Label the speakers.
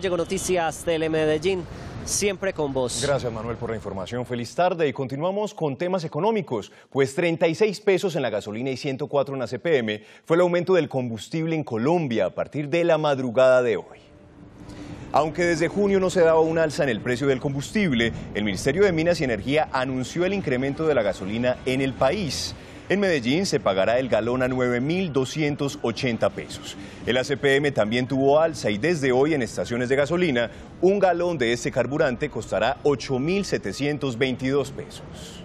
Speaker 1: Llegó Noticias del Medellín, siempre con vos. Gracias Manuel por la información, feliz tarde y continuamos con temas económicos, pues 36 pesos en la gasolina y 104 en la CPM fue el aumento del combustible en Colombia a partir de la madrugada de hoy. Aunque desde junio no se daba un alza en el precio del combustible, el Ministerio de Minas y Energía anunció el incremento de la gasolina en el país. En Medellín se pagará el galón a 9.280 pesos. El ACPM también tuvo alza y desde hoy en estaciones de gasolina, un galón de este carburante costará 8.722 pesos.